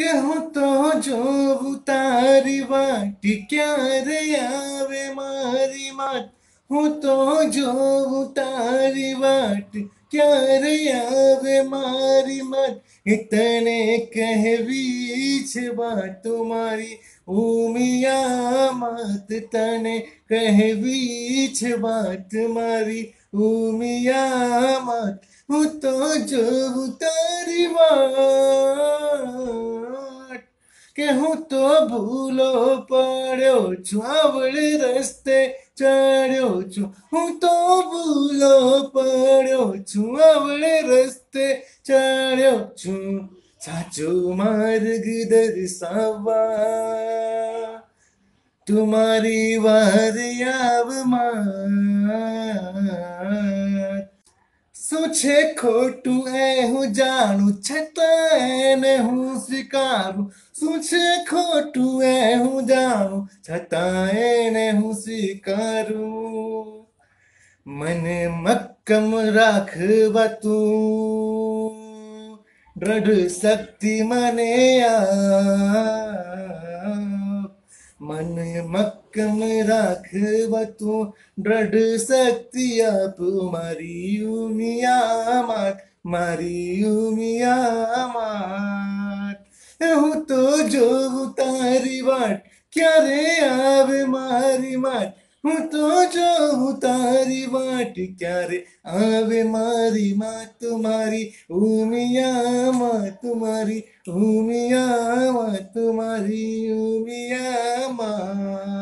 केहूं तो जो उतारी वाट क्यारे आवे मारी माट हूँ तो जो उतारी वाट क्यारे आवे मारी माट इतने कह बीच बात तुम्हारी उमिया मत तने कह बीच बात मारी उमिया मत हूँ तो जो उतारी बात के तो हूँ तो भूलो पड़ो चावल रस्ते चढ़ो छो हूँ तो भूलो पड़ो चुआवल रस्ते चढ़ो छो साचो मार्ग दर्शावा तुम्हारी वार आव मां सोचे खोटू ऐ हो जानू छतन हूँ शिकारू सोचे खोटू ऐ हो जानू छतन हूँ शिकारू मन मक्कम रखबा तू दृढ़ शक्ति मने आ मन मक्कम में राखब तू दृढ़ शक्ति आप मारी उमिया मात मारी उमिया मात हूँ तो जो उतारी बाट क्या रे आवे मारी मात हूँ तो जो क्यारे आवे मारी माँ तुम्हारी उमिया माँ तुम्हारी उमिया माँ तुम्हारी उमिया माँ